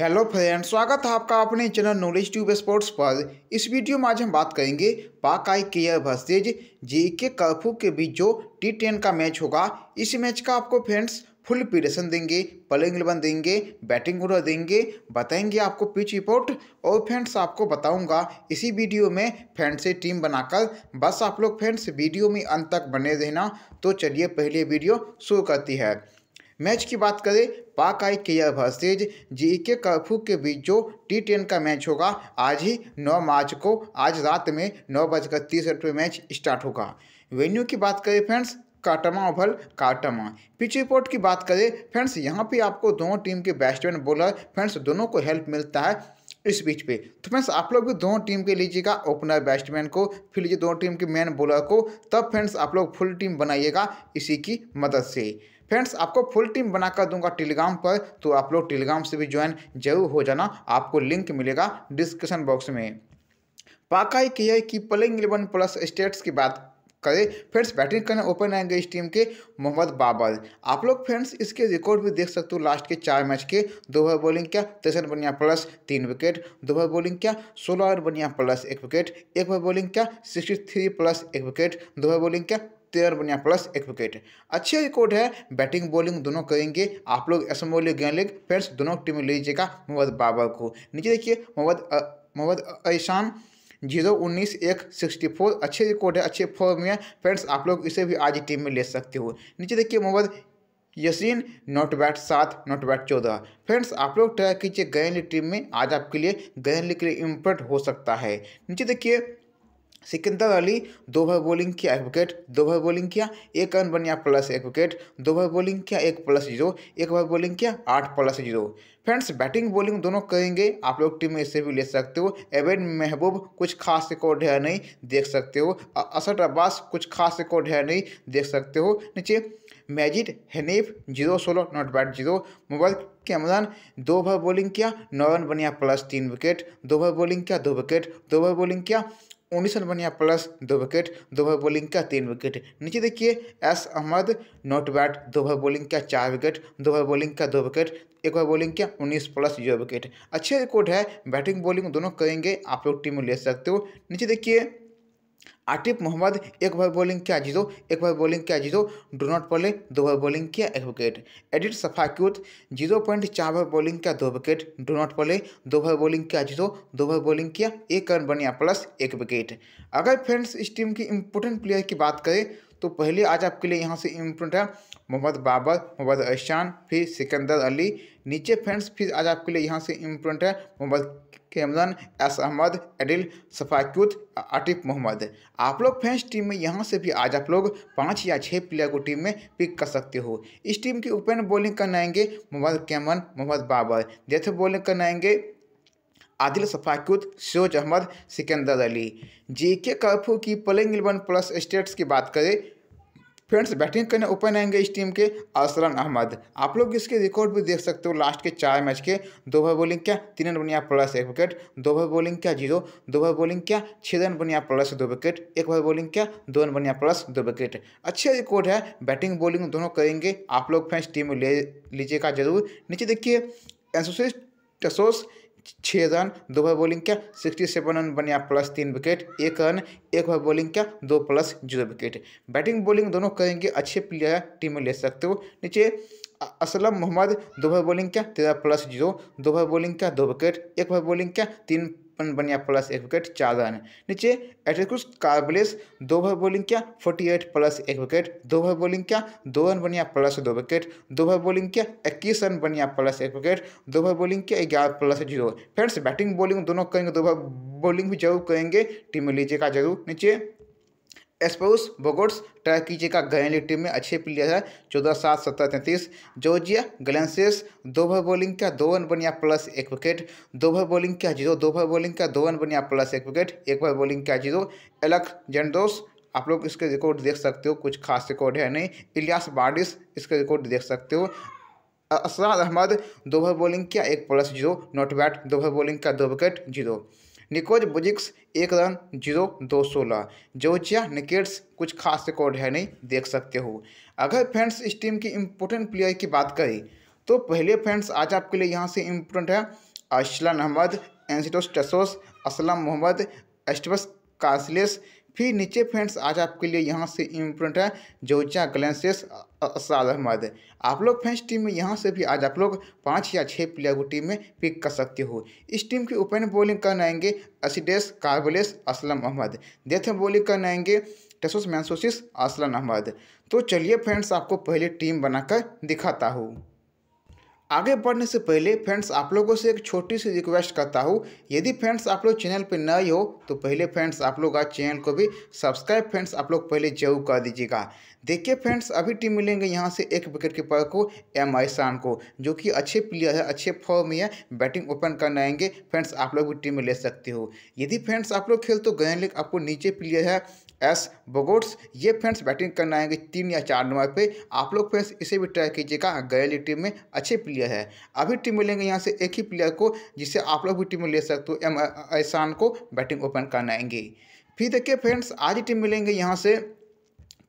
hello friend स्वागत है आपका अपने चैनल नॉलेज ट्यूब स्पोर्ट्स पर इस वीडियो में आज हम बात करेंगे पाक आई केयर भर्सेज जे के कर्फू के बीच जो टी टेन का मैच होगा इस मैच का आपको फ्रेंड्स फुल प्रिपरेशन देंगे प्लेइंग इलेवन देंगे बैटिंग ऑर्डर देंगे बताएंगे आपको पिच रिपोर्ट और फ्रेंड्स आपको बताऊंगा इसी वीडियो में फ्रेंड से टीम बनाकर बस आप लोग फ्रेंड्स वीडियो में अंत तक बने रहना तो चलिए पहले वीडियो शुरू करती है मैच की बात करें पाक आई केयर भर्सेज जी के कर्फू के बीच जो टी टेन का मैच होगा आज ही 9 मार्च को आज रात में नौ बजकर तीस मिनट पर मैच स्टार्ट होगा वेन्यू की बात करें फ्रेंड्स काटमा ओवल काटमा पिच रिपोर्ट की बात करें फ्रेंड्स यहाँ पे आपको दोनों टीम के बैट्समैन बॉलर फ्रेंड्स दोनों को हेल्प मिलता है इस बीच पे तो फ्रेंड्स आप लोग भी दोनों टीम के लीजिएगा ओपनर बैट्समैन को फिर लीजिए दोनों टीम के मेन बॉलर को तब फ्रेंड्स आप लोग फुल टीम बनाइएगा इसी की मदद से फ्रेंड्स आपको फुल टीम बनाकर दूंगा टेलीग्राम पर तो आप लोग टेलीग्राम से भी ज्वाइन जरूर हो जाना आपको लिंक मिलेगा डिस्क्रिप्शन बॉक्स में पाका ही किया कि प्लेइंग इलेवन प्लस स्टेट्स की बात करें फ्रेंड्स बैटिंग करने ओपन आएंगे इस टीम के मोहम्मद बाबर आप लोग फ्रेंड्स इसके रिकॉर्ड भी देख सकते हो लास्ट के चार मैच के दो ओवर बॉलिंग क्या तिरसठ बनिया प्लस तीन विकेट दो ओवर बॉलिंग क्या सोलह ओवर बनिया प्लस एक विकेट एक ओवर बॉलिंग क्या सिक्सटी थ्री प्लस एक विकेट दो ओवर बॉलिंग क्या तेरह बनिया प्लस एक विकेट अच्छे रिकॉर्ड है बैटिंग बॉलिंग दोनों करेंगे आप लोग एस गेंद लीग फ्रेंड्स दोनों टीमें लीजिएगा मोहम्मद बाबर को नीचे देखिए मोहम्मद मोहम्मद ऐशान जीरो उन्नीस एक सिक्सटी फोर अच्छे रिकॉर्ड है अच्छे फॉर्म में फ्रेंड्स आप लोग इसे भी आज टीम में ले सकते हो नीचे देखिए मोहम्मद यसीन नोट बैट सात नोट बैट चौदह फ्रेंड्स आप लोग ट्राई कीजिए गैन टीम में आज आपके लिए गैन के लिए इम्पोर्ट हो सकता है नीचे देखिए सिकंदर अली दो ओवर बॉलिंग किया एक विकेट दो ओवर बॉलिंग किया एक रन बनिया प्लस एक विकेट दो ओवर बॉलिंग किया एक प्लस जीरो एक ओवर बॉलिंग किया आठ plus zero friends batting bowling दोनों करेंगे आप लोग टीम में इसे भी ले सकते हो एवेड महबूब कुछ खास रिकॉर्ड है नहीं देख सकते हो असद अब्बास कुछ खास रिकॉर्ड है नहीं देख सकते हो नीचे मैजिड हनीफ जीरो सोलो नॉट बैट जीरो मोबाइल कैमरान दो ओवर बॉलिंग किया नौ रन बनिया प्लस तीन विकेट दो ओवर बॉलिंग किया दो विकेट दो ओवर बॉलिंग किया उन्नीस रन बनिया प्लस दो विकेट भाई बॉलिंग का तीन विकेट नीचे देखिए एस अहमद नॉट बैट भाई बॉलिंग का चार विकेट भाई बॉलिंग का दो विकेट एक बार बॉलिंग का उन्नीस प्लस जीरो विकेट अच्छे रिकॉर्ड है बैटिंग बॉलिंग दोनों करेंगे आप लोग टीम में ले सकते हो नीचे देखिए आटिफ मोहम्मद एक ओवर बॉलिंग किया जीरो एक बार बॉलिंग किया जीरो डोनट पॉले दो ओवर बॉलिंग किया एक विकेट एडिट सफाक्यूत जीरो पॉइंट चार ओवर बॉलिंग किया दो विकेट डोनट पले दो ओवर बॉलिंग किया जीरो दो ओवर बॉलिंग किया एक रन बनिया प्लस एक विकेट अगर फ्रेंड्स इस टीम की इंपोर्टेंट प्लेयर की बात करें तो पहले आज आपके लिए यहाँ से इम्पोर्टेंट है मोहम्मद बाबर मोहम्मद अहसान फिर सिकंदर अली नीचे फ्रेंड्स फिर आज आपके लिए यहाँ से इम्पोर्टेंट है मोहम्मद कैमरन एस अहमद एडिल सफाकुत आटिफ मोहम्मद आप लोग फैंस टीम में यहाँ से भी आज आप लोग पाँच या छः प्लेयर को टीम में पिक कर सकते हो इस टीम की ओपन बॉलिंग करनाएंगे मोहम्मद कैमन मोहम्मद बाबर जैसे बॉलिंग करनाएंगे आदिल सफाकुत शोज अहमद सिकंदर अली जे के कर्फू की प्लेइंग इलेवन प्लस स्टेट्स की बात करें फ्रेंड्स बैटिंग करने ओपन आएंगे इस टीम के असरन अहमद आप लोग इसके रिकॉर्ड भी देख सकते हो लास्ट के चार मैच के दो ओवर बॉलिंग क्या तीन रन बनिया प्लस एक विकेट दो ओवर बॉलिंग क्या जीरो दो ओवर बॉलिंग क्या छः रन बनिया प्लस दो विकेट एक ओवर बॉलिंग क्या दो रन बनिया प्लस दो विकेट अच्छा रिकॉर्ड है बैटिंग बॉलिंग दोनों करेंगे आप लोग फ्रेंड्स टीम ले लीजिएगा जरूर नीचे देखिए एसोसिएट टसोस छः रन दो ओवर बॉलिंग क्या सिक्सटी सेवन रन बनिया प्लस तीन विकेट एक रन एक ओवर बॉलिंग क्या दो plus zero wicket batting bowling दोनों करेंगे अच्छे प्लेयर टीम में ले सकते हो नीचे असलम मोहम्मद दो ओवर बॉलिंग क्या तेरह प्लस जीरो दो ओवर बॉलिंग क्या दो विकेट एक ओवर बॉलिंग क्या तीन पन बनिया प्लस एक विकेट चार रन नीचे एट्रिकुस कार्बलेस दो ओवर बॉलिंग किया फोर्टी एट प्लस एक विकेट दो ओवर बॉलिंग किया दो रन बनिया प्लस दो विकेट दो ओवर बॉलिंग किया इक्कीस रन बनिया प्लस एक विकेट दो ओवर बॉलिंग किया ग्यारह plus zero friends batting bowling दोनों करेंगे दो ओवर बॉलिंग भी जरूर करेंगे टीम लीजिएगा जरूर नीचे एस्पोस बोगोट्स ट्राइकीजे का गयली टीम में अच्छे प्लेयर है चौदह सात सत्रह तैंतीस जॉर्जिया गलेंसेस दो ओवर बॉलिंग का दो रन बनिया प्लस एक विकेट दो ओवर बॉलिंग का जीरो दो ओवर बॉलिंग का दो रन बनिया प्लस एक विकेट एक ओवर बॉलिंग का जीरो एलक जेंडोस आप लोग इसके रिकॉर्ड देख सकते हो कुछ खास रिकॉर्ड है नहीं इलियास बार्डिस इसके रिकॉर्ड देख सकते हो असरार अहमद दो ओवर बॉलिंग का एक प्लस जीरो नॉट बैट दो ओवर बॉलिंग का दो विकेट जीरो निकोज बुजिक्स एक रन जीरो दो सोलह जोजिया निकेट्स कुछ खास रिकॉर्ड है नहीं देख सकते हो अगर फ्रेंड्स इस टीम की इम्पोर्टेंट प्लेयर की बात करें तो पहले फ्रेंड्स आज आपके लिए यहाँ से इम्पोर्टेंट है अशलन अहमद एनसीटोस टसोस असलम मोहम्मद एस्टबस कासलेस फिर नीचे फ्रेंड्स आज आपके लिए यहाँ से इम्पोर्टेंट है जोचा ग्लेंसेस असाद अहमद आप लोग फ्रेंड्स टीम में यहाँ से भी आज आप लोग पाँच या छः प्लेयर को टीम में पिक कर सकते हो इस टीम की ओपन बॉलिंग करने आएंगे असीडेस कार्बलेस असलम अहमद डेथ बॉलिंग करने आएंगे टेसोस मैंसोसिस असलम अहमद तो चलिए फ्रेंड्स आपको पहले टीम बनाकर दिखाता हूँ आगे बढ़ने से पहले फ्रेंड्स आप लोगों से एक छोटी सी रिक्वेस्ट करता हूँ यदि फ्रेंड्स आप लोग चैनल पर नए हो तो पहले फ्रेंड्स आप लोग आज चैनल को भी सब्सक्राइब फ्रेंड्स आप लोग पहले जरूर कर दीजिएगा देखिए फ्रेंड्स अभी टीम मिलेंगे यहाँ से एक विकेट कीपर को एम आई शान को जो कि अच्छे प्लेयर है अच्छे फॉर्म में है बैटिंग ओपन करने आएंगे फ्रेंड्स आप लोग भी टीम में ले सकते हो यदि फ्रेंड्स आप लोग खेल तो गए लेकिन आपको नीचे प्लेयर है एस बोगोट्स ये फ्रेंड्स बैटिंग करने आएंगे तीन या चार नंबर पे आप लोग फ्रेंड्स इसे भी ट्राई कीजिएगा गैली टीम में अच्छे प्लेयर है अभी टीम मिलेंगे यहाँ से एक ही प्लेयर को जिसे आप लोग भी टीम में ले सकते हो एम एहसान को बैटिंग ओपन करने आएंगे फिर देखिए फ्रेंड्स आज ही टीम मिलेंगे यहाँ से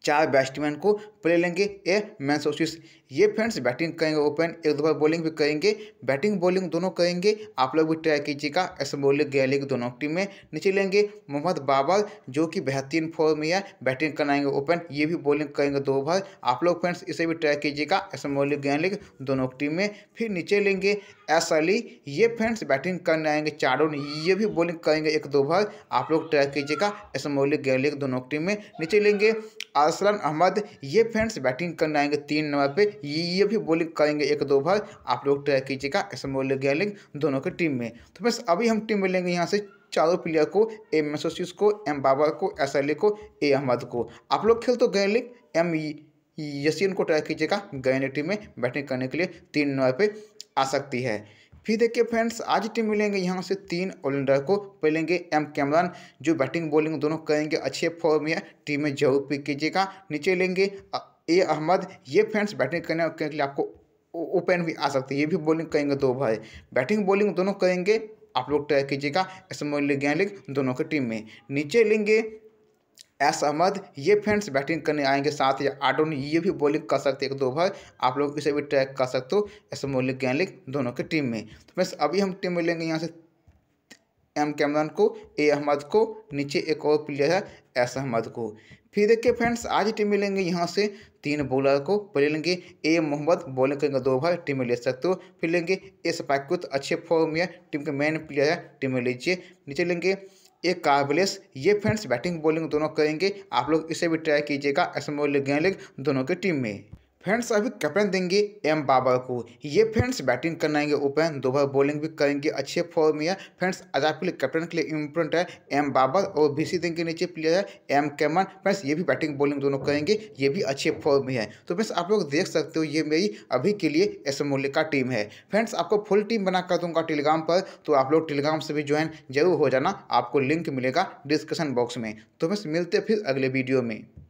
चार बैट्समैन को प्ले लेंगे ए सोशिस ये फ्रेंड्स बैटिंग करेंगे ओपन एक दो बार बॉलिंग भी करेंगे बैटिंग बॉलिंग दोनों करेंगे आप लोग भी ट्राई कीजिएगा ऐसे एसमोलिक गैलिक दोनों टीम में नीचे लेंगे मोहम्मद बाबर जो कि बेहतरीन फॉर्म में है बैटिंग कराएंगे ओपन ये भी बॉलिंग करेंगे दो बार आप लोग फ्रेंड्स इसे भी ट्राई कीजिएगा ऐसे एसमोलिक गैलिक दोनों टीम में फिर नीचे लेंगे एस अली ये फ्रेंड्स बैटिंग करने आएंगे चारों ये भी बॉलिंग करेंगे एक दो बार आप लोग ट्राई कीजिएगा एसमोलिक गैलिक दोनों टीम में नीचे लेंगे अरसलान अहमद ये फ्रेंड्स बैटिंग करने आएंगे तीन नंबर पर ये भी बॉलिंग करेंगे एक दो भर आप लोग ट्राई कीजिएगा एसमोल गैलिंग दोनों की टीम में तो बस अभी हम टीम में लेंगे यहाँ से चारों प्लेयर को ए मेसोसिस को एम बाबर को एस एल को ए अहमद को आप लोग खेल तो गैलिंग एम यसीन को ट्राई कीजिएगा गए टीम में बैटिंग करने के लिए तीन नंबर पर आ सकती है फिर देखिए फ्रेंड्स आज टीम मिलेंगे यहाँ से तीन ऑलराउंडर को पहलेंगे एम कैमरान जो बैटिंग बॉलिंग दोनों करेंगे अच्छे फॉर्म में टीम में जरूर पिक कीजिएगा नीचे लेंगे ए अहमद ये फ्रेंड्स बैटिंग करने के लिए आपको ओपन भी आ सकते हैं ये भी बॉलिंग करेंगे दो भाई बैटिंग बॉलिंग दोनों करेंगे आप लोग ट्राई कीजिएगा इसमें लीग लीग दोनों की टीम में नीचे लेंगे एस अहमद ये फ्रेंड्स बैटिंग करने आएंगे साथ या आडोन ये भी बॉलिंग कर सकते हैं दो भाई आप लोग इसे भी ट्रैक कर सकते हो एस मोलिक गैलिक दोनों की टीम में तो बस अभी हम टीम में लेंगे यहाँ से एम कैमरन को ए अहमद को नीचे एक और प्लेयर है एस अहमद को फिर देखिए फ्रेंड्स आज टीम मिलेंगे यहाँ से तीन बॉलर को पहले लेंगे ए मोहम्मद बॉलिंग करेंगे दो ओवर टीम में ले सकते हो फिर लेंगे ए सपाकुत अच्छे फॉर्म में टीम के मेन प्लेयर है टीम में लीजिए नीचे लेंगे ए काबलेस ये फ्रेंड्स बैटिंग बॉलिंग दोनों करेंगे आप लोग इसे भी ट्राई कीजिएगा एस एम लीग दोनों की टीम में फ्रेंड्स अभी कैप्टन देंगे एम बाबर को ये फ्रेंड्स बैटिंग करनाएंगे ओपन दोबारा बॉलिंग भी करेंगे अच्छे फॉर्म में है फ्रेंड्स आजाद के लिए कैप्टन के लिए इम्पोर्टेंट है एम बाबर और बीसी देंगे नीचे प्लेयर है एम कैमन फ्रेंड्स ये भी बैटिंग बॉलिंग दोनों करेंगे ये भी अच्छे फॉर्म में है तो फ्रेंड्स आप लोग देख सकते हो ये मेरी अभी के लिए एस मूल्य का टीम है फ्रेंड्स आपको फुल टीम बना कर दूंगा टेलीग्राम पर तो आप लोग टेलीग्राम से भी ज्वाइन जरूर हो जाना आपको लिंक मिलेगा डिस्क्रिप्शन बॉक्स में तो बस मिलते फिर अगले वीडियो में